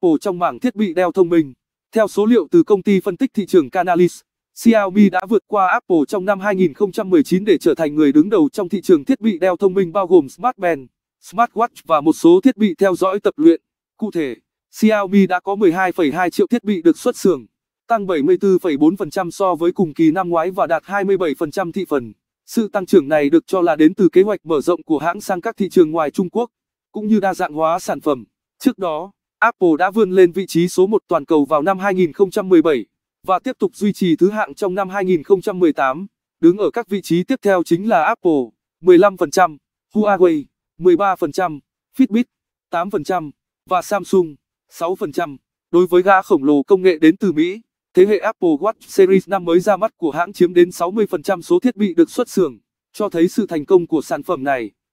Apple trong mảng thiết bị đeo thông minh. Theo số liệu từ công ty phân tích thị trường Canalys, Xiaomi đã vượt qua Apple trong năm 2019 để trở thành người đứng đầu trong thị trường thiết bị đeo thông minh bao gồm smartband, smartwatch và một số thiết bị theo dõi tập luyện. Cụ thể, Xiaomi đã có 12,2 triệu thiết bị được xuất xưởng, tăng 74,4% so với cùng kỳ năm ngoái và đạt 27% thị phần. Sự tăng trưởng này được cho là đến từ kế hoạch mở rộng của hãng sang các thị trường ngoài Trung Quốc, cũng như đa dạng hóa sản phẩm. Trước đó, Apple đã vươn lên vị trí số 1 toàn cầu vào năm 2017 và tiếp tục duy trì thứ hạng trong năm 2018. Đứng ở các vị trí tiếp theo chính là Apple 15%, Huawei 13%, Fitbit 8% và Samsung 6%. Đối với gã khổng lồ công nghệ đến từ Mỹ, thế hệ Apple Watch Series 5 mới ra mắt của hãng chiếm đến 60% số thiết bị được xuất xưởng, cho thấy sự thành công của sản phẩm này.